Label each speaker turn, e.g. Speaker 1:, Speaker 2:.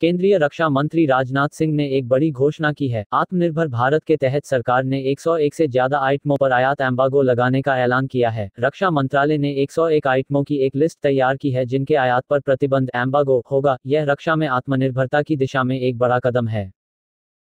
Speaker 1: केंद्रीय रक्षा मंत्री राजनाथ सिंह ने एक बड़ी घोषणा की है आत्मनिर्भर भारत के तहत सरकार ने 101 से ज्यादा आइटमों पर आयात एम्बागो लगाने का ऐलान किया है रक्षा मंत्रालय ने 101 आइटमों की एक लिस्ट तैयार की है जिनके आयात पर प्रतिबंध एम्बागो होगा यह रक्षा में आत्मनिर्भरता की दिशा में एक बड़ा कदम है